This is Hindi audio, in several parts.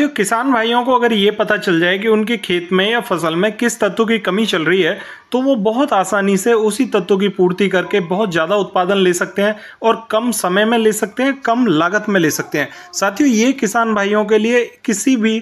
तो किसान भाइयों को अगर ये पता चल जाए कि उनके खेत में या फसल में किस तत्व की कमी चल रही है तो वो बहुत आसानी से उसी तत्व की पूर्ति करके बहुत ज़्यादा उत्पादन ले सकते हैं और कम समय में ले सकते हैं कम लागत में ले सकते हैं साथियों ये किसान भाइयों के लिए किसी भी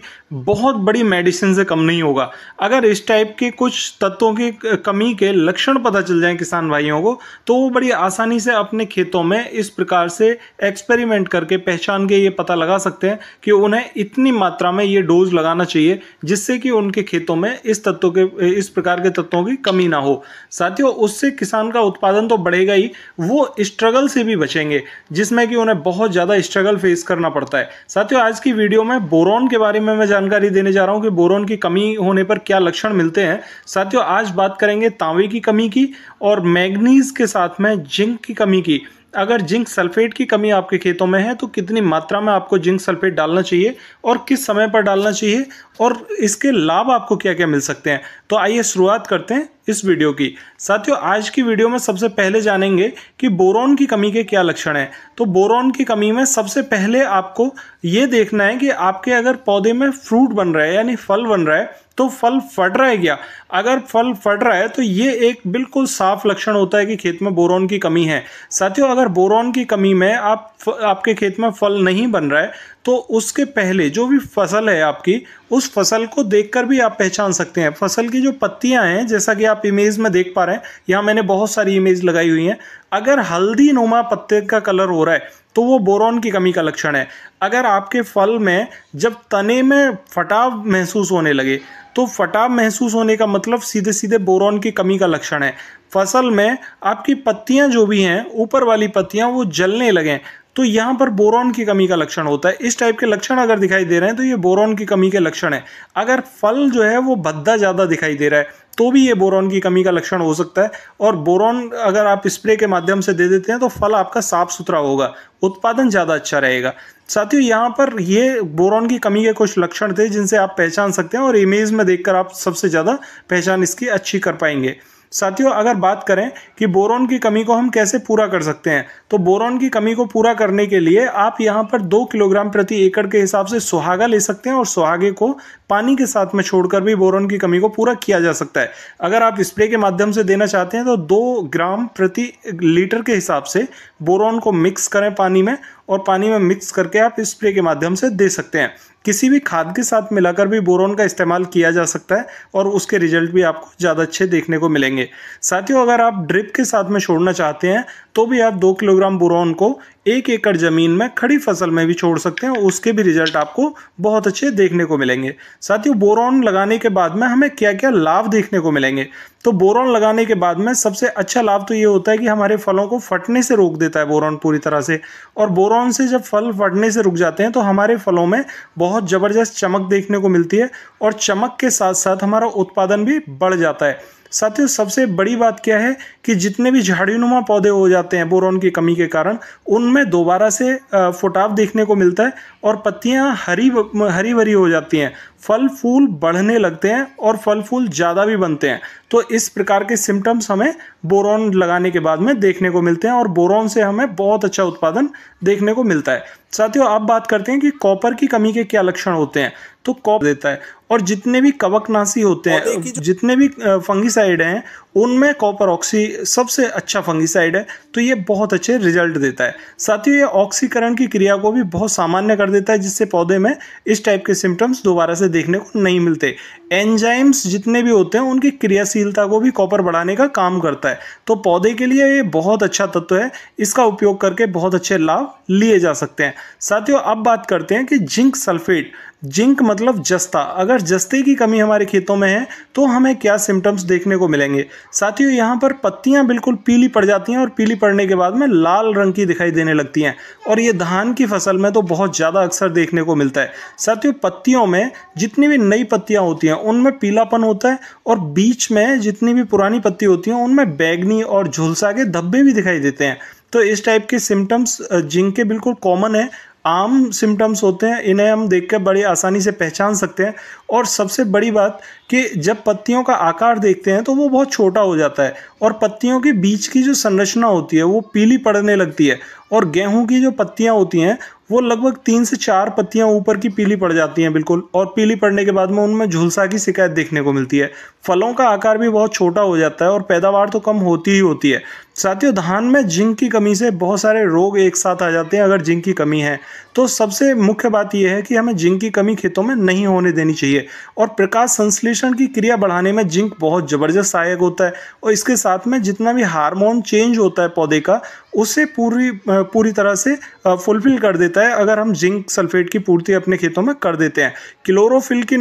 बहुत बड़ी मेडिसिन से कम नहीं होगा अगर इस टाइप के कुछ तत्वों की कमी के लक्षण पता चल जाए किसान भाइयों को तो वो बड़ी आसानी से अपने खेतों में इस प्रकार से एक्सपेरिमेंट करके पहचान के ये पता लगा सकते हैं कि उन्हें इतनी मात्रा में ये डोज लगाना चाहिए जिससे कि उनके खेतों में इस तत्वों के इस प्रकार के तत्वों की कमी ना हो साथियों उससे किसान का उत्पादन तो बढ़ेगा ही वो स्ट्रगल से भी बचेंगे जिसमें कि उन्हें बहुत ज़्यादा स्ट्रगल फेस करना पड़ता है साथियों आज की वीडियो में बोरॉन के बारे में मैं जानकारी देने जा रहा हूँ कि बोरॉन की कमी होने पर क्या लक्षण मिलते हैं साथियों आज बात करेंगे तांवे की कमी की और मैगनीज के साथ में जिंक की कमी की अगर जिंक सल्फेट की कमी आपके खेतों में है तो कितनी मात्रा में आपको जिंक सल्फेट डालना चाहिए और किस समय पर डालना चाहिए और इसके लाभ आपको क्या क्या मिल सकते हैं तो आइए शुरुआत करते हैं इस वीडियो की साथियों आज की वीडियो में सबसे पहले जानेंगे कि बोरोन की कमी के क्या लक्षण हैं तो बोरोन की कमी में सबसे पहले आपको ये देखना है कि आपके अगर पौधे में फ्रूट बन रहा है यानी फल बन रहा है तो फल फट रहा है क्या अगर फल फट रहा है तो ये एक बिल्कुल साफ लक्षण होता है कि खेत में बोरॉन की कमी है साथियों अगर बोरॉन की कमी में आप आपके खेत में फल नहीं बन रहा है तो उसके पहले जो भी फसल है आपकी उस फसल को देखकर भी आप पहचान सकते हैं फसल की जो पत्तियां हैं जैसा कि आप इमेज में देख पा रहे हैं यहाँ मैंने बहुत सारी इमेज लगाई हुई हैं अगर हल्दी नुमा पत्ते का कलर हो रहा है तो वो बोरॉन की कमी का लक्षण है अगर आपके फल में जब तने में फटाव महसूस होने लगे तो फटाव महसूस होने का मतलब सीधे सीधे बोरॉन की कमी का लक्षण है फसल में आपकी पत्तियां जो भी हैं ऊपर वाली पत्तियां वो जलने लगें तो यहाँ पर बोरॉन की कमी का लक्षण होता है इस टाइप के लक्षण अगर दिखाई दे रहे हैं तो ये बोरॉन की कमी के लक्षण है अगर फल जो है वो भद्दा ज़्यादा दिखाई दे रहा है तो भी ये बोरॉन की कमी का लक्षण हो सकता है और बोरॉन अगर आप स्प्रे के माध्यम से दे देते हैं तो फल आपका साफ सुथरा होगा उत्पादन ज़्यादा अच्छा रहेगा साथियों यहाँ पर ये बोरॉन की कमी के कुछ लक्षण थे जिनसे आप पहचान सकते हैं और इमेज में देखकर आप सबसे ज़्यादा पहचान इसकी अच्छी कर पाएंगे साथियों अगर बात करें कि बोरॉन की कमी को हम कैसे पूरा कर सकते हैं तो बोरॉन की कमी को पूरा करने के लिए आप यहाँ पर दो किलोग्राम प्रति एकड़ के हिसाब से सुहागा ले सकते हैं और सुहागे को पानी के साथ में छोड़कर भी बोरॉन की कमी को पूरा किया जा सकता है अगर आप स्प्रे के माध्यम से देना चाहते हैं तो दो ग्राम प्रति लीटर के हिसाब से बोरॉन को मिक्स करें पानी में और पानी में मिक्स करके आप स्प्रे के माध्यम से दे सकते हैं किसी भी खाद के साथ मिलाकर भी बोरोन का इस्तेमाल किया जा सकता है और उसके रिजल्ट भी आपको ज़्यादा अच्छे देखने को मिलेंगे साथियों अगर आप ड्रिप के साथ में छोड़ना चाहते हैं तो भी आप दो किलोग्राम बोरोन को एक एकड़ ज़मीन में खड़ी फसल में भी छोड़ सकते हैं उसके भी रिजल्ट आपको बहुत अच्छे देखने को मिलेंगे साथियों बोरॉन लगाने के बाद में हमें क्या क्या लाभ देखने को मिलेंगे तो बोरॉन लगाने के बाद में सबसे अच्छा लाभ तो ये होता है कि हमारे फलों को फटने से रोक देता है बोरॉन पूरी तरह से और बोरॉन से जब फल फटने से रुक जाते हैं तो हमारे फलों में बहुत ज़बरदस्त चमक देखने को मिलती है और चमक के साथ साथ हमारा उत्पादन भी बढ़ जाता है साथियों सबसे बड़ी बात क्या है कि जितने भी झाड़ीनुमा पौधे हो जाते हैं बोरोन की कमी के कारण उनमें दोबारा से फुटाव देखने को मिलता है और पत्तियां हरी हरी भरी हो जाती हैं फल फूल बढ़ने लगते हैं और फल फूल ज़्यादा भी बनते हैं तो इस प्रकार के सिम्टम्स हमें बोरॉन लगाने के बाद में देखने को मिलते हैं और बोरॉन से हमें बहुत अच्छा उत्पादन देखने को मिलता है साथियों अब बात करते हैं कि कॉपर की कमी के क्या लक्षण होते हैं तो कॉप देता है और जितने भी कवकनाशी होते हैं जितने भी फंगिसाइड हैं उनमें कॉपर ऑक्सी सबसे अच्छा फंगिसाइड है तो ये बहुत अच्छे रिजल्ट देता है साथ ही ये ऑक्सीकरण की क्रिया को भी बहुत सामान्य कर देता है जिससे पौधे में इस टाइप के सिम्टम्स दोबारा से से देखने को नहीं मिलते एंजाइम्स जितने भी होते हैं उनकी क्रियाशीलता को भी कॉपर बढ़ाने का काम करता है तो पौधे के लिए ये बहुत अच्छा तत्व है इसका उपयोग करके बहुत अच्छे लाभ लिए जा सकते हैं साथियों अब बात करते हैं कि जिंक सल्फेट जिंक मतलब जस्ता अगर जस्ते की कमी हमारे खेतों में है तो हमें क्या सिम्टम्स देखने को मिलेंगे साथियों यहाँ पर पत्तियाँ बिल्कुल पीली पड़ जाती हैं और पीली पड़ने के बाद में लाल रंग की दिखाई देने लगती हैं और ये धान की फसल में तो बहुत ज़्यादा अक्सर देखने को मिलता है साथियों पत्तियों में जितनी भी नई पत्तियाँ होती हैं उनमें पीलापन होता है और बीच में जितनी भी पुरानी पत्ती होती हैं उनमें बैगनी और झुलसा के धब्बे भी दिखाई देते हैं तो इस टाइप के सिम्टम्स जिंक के बिल्कुल कॉमन है आम सिम्टम्स होते हैं इन्हें हम देख कर बड़ी आसानी से पहचान सकते हैं और सबसे बड़ी बात कि जब पत्तियों का आकार देखते हैं तो वो बहुत छोटा हो जाता है और पत्तियों के बीच की जो संरचना होती है वो पीली पड़ने लगती है और गेहूं की जो पत्तियां होती हैं वो लगभग तीन से चार पत्तियां ऊपर की पीली पड़ जाती हैं बिल्कुल और पीली पड़ने के बाद में उनमें झुलसा की शिकायत देखने को मिलती है फलों का आकार भी बहुत छोटा हो जाता है और पैदावार तो कम होती ही होती है साथियों धान में जिंक की कमी से बहुत सारे रोग एक साथ आ जाते हैं अगर जिंक की कमी है तो सबसे मुख्य बात यह है कि हमें जिंक की कमी खेतों में नहीं होने देनी चाहिए और प्रकाश संश्लेषण की क्रिया बढ़ाने में जिंक बहुत ज़बरदस्त सहायक होता है और इसके साथ में जितना भी हार्मोन चेंज होता है पौधे का उसे पूरी पूरी तरह से फुलफिल कर देता है अगर हम जिंक सल्फेट की पूर्ति अपने खेतों में कर देते हैं क्लोरोफिल के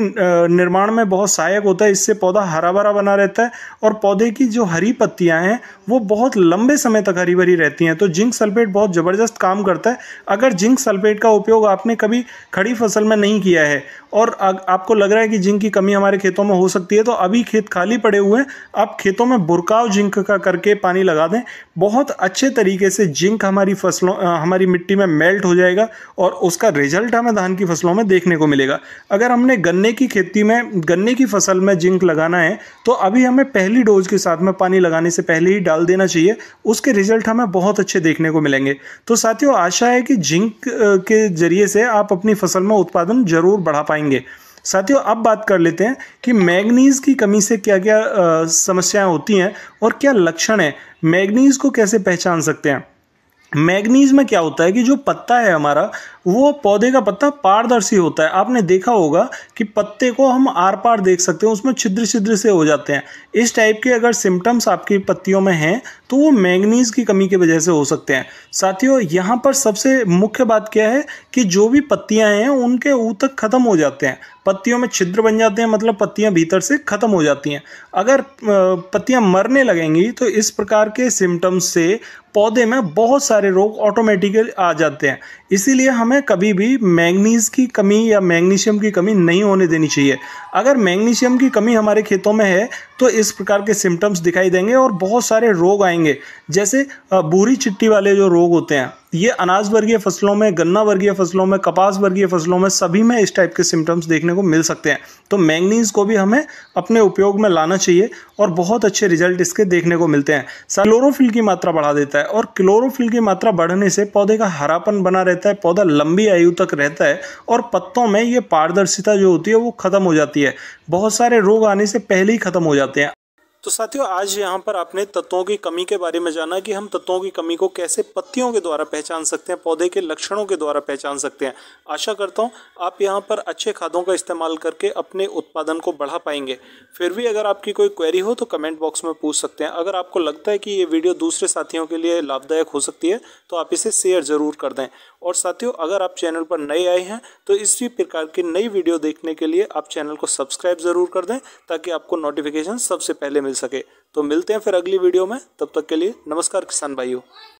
निर्माण में बहुत सहायक होता है इससे पौधा हरा भरा बना रहता है और पौधे की जो हरी पत्तियाँ हैं वो बहुत लंबे समय तक हरी भरी रहती हैं तो जिंक सल्फेट बहुत ज़बरदस्त काम करता है अगर जिंक सल्फेट का उपयोग आपने कभी खड़ी फसल में नहीं किया है और आपको लग रहा है कि जिंक की कमी हमारे खेतों में हो सकती है तो अभी खेत खाली पड़े हुए हैं आप खेतों में बुरकाव जिंक का करके पानी लगा दें बहुत अच्छे तरीके तरीके से जिंक हमारी फसलों हमारी मिट्टी में मेल्ट हो जाएगा और उसका रिजल्ट हमें धान की फसलों में देखने को मिलेगा अगर हमने गन्ने की खेती में गन्ने की फसल में जिंक लगाना है तो अभी हमें पहली डोज के साथ में पानी लगाने से पहले ही डाल देना चाहिए उसके रिजल्ट हमें बहुत अच्छे देखने को मिलेंगे तो साथियों आशा है कि जिंक के जरिए से आप अपनी फसल में उत्पादन जरूर बढ़ा पाएंगे साथियों अब बात कर लेते हैं कि मैग्नीज़ की कमी से क्या क्या समस्याएं होती हैं और क्या लक्षण है मैग्नीज़ को कैसे पहचान सकते हैं मैग्नीज़ में क्या होता है कि जो पत्ता है हमारा वो पौधे का पत्ता पारदर्शी होता है आपने देखा होगा कि पत्ते को हम आर पार देख सकते हैं उसमें छिद्र छिद्र से हो जाते हैं इस टाइप के अगर सिम्टम्स आपकी पत्तियों में हैं तो वो मैंगनीज की कमी की वजह से हो सकते हैं साथियों यहाँ पर सबसे मुख्य बात क्या है कि जो भी पत्तियाँ हैं उनके ऊतक ख़त्म हो जाते हैं पत्तियों में छिद्र बन जाते हैं मतलब पत्तियाँ भीतर से ख़त्म हो जाती हैं अगर पत्तियाँ मरने लगेंगी तो इस प्रकार के सिम्टम्स से पौधे में बहुत सारे रोग ऑटोमेटिकली आ जाते हैं इसीलिए हमें कभी भी मैंगनीज़ की कमी या मैग्नीशियम की कमी नहीं होने देनी चाहिए अगर मैग्नीशियम की कमी हमारे खेतों में है तो इस प्रकार के सिम्टम्स दिखाई देंगे और बहुत सारे रोग आएंगे जैसे बूरी चिट्टी वाले जो रोग होते हैं ये अनाज वर्गीय फसलों में गन्ना वर्गीय फसलों में कपास वर्गीय फसलों में सभी में इस टाइप के सिम्टम्स देखने को मिल सकते हैं तो मैंगनीज को भी हमें अपने उपयोग में लाना चाहिए और बहुत अच्छे रिजल्ट इसके देखने को मिलते हैं क्लोरोफिल की मात्रा बढ़ा देता है और क्लोरोफिल की मात्रा बढ़ने से पौधे का हरापन बना रहता है पौधा लंबी आयु तक रहता है और पत्तों में ये पारदर्शिता जो होती है वो खत्म हो जाती है बहुत सारे रोग आने से पहले ही खत्म हो जाता है যাতে तो साथियों आज यहाँ पर आपने तत्वों की कमी के बारे में जाना कि हम तत्वों की कमी को कैसे पत्तियों के द्वारा पहचान सकते हैं पौधे के लक्षणों के द्वारा पहचान सकते हैं आशा करता हूँ आप यहाँ पर अच्छे खादों का इस्तेमाल करके अपने उत्पादन को बढ़ा पाएंगे फिर भी अगर आपकी कोई क्वेरी हो तो कमेंट बॉक्स में पूछ सकते हैं अगर आपको लगता है कि ये वीडियो दूसरे साथियों के लिए लाभदायक हो सकती है तो आप इसे शेयर ज़रूर कर दें और साथियों अगर आप चैनल पर नए आए हैं तो इसी प्रकार की नई वीडियो देखने के लिए आप चैनल को सब्सक्राइब ज़रूर कर दें ताकि आपको नोटिफिकेशन सबसे पहले मिल सके तो मिलते हैं फिर अगली वीडियो में तब तक के लिए नमस्कार किसान भाइयों